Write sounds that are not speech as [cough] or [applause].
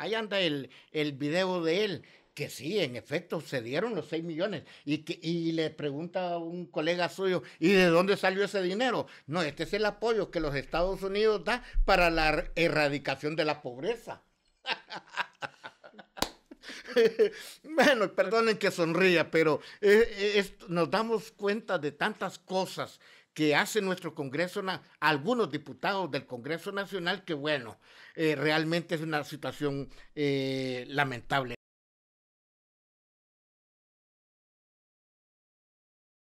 Ahí anda el, el video de él, que sí, en efecto, se dieron los 6 millones. Y, que, le pregunta a un colega suyo, ¿y de dónde salió ese dinero? No, este es el apoyo que los Estados Unidos da para la erradicación de la pobreza. [laughs] bueno, perdonen que sonría, pero eh, eh, nos damos cuenta de tantas cosas que hace nuestro Congreso, algunos diputados del Congreso Nacional, que bueno, eh, realmente es una situación eh, lamentable.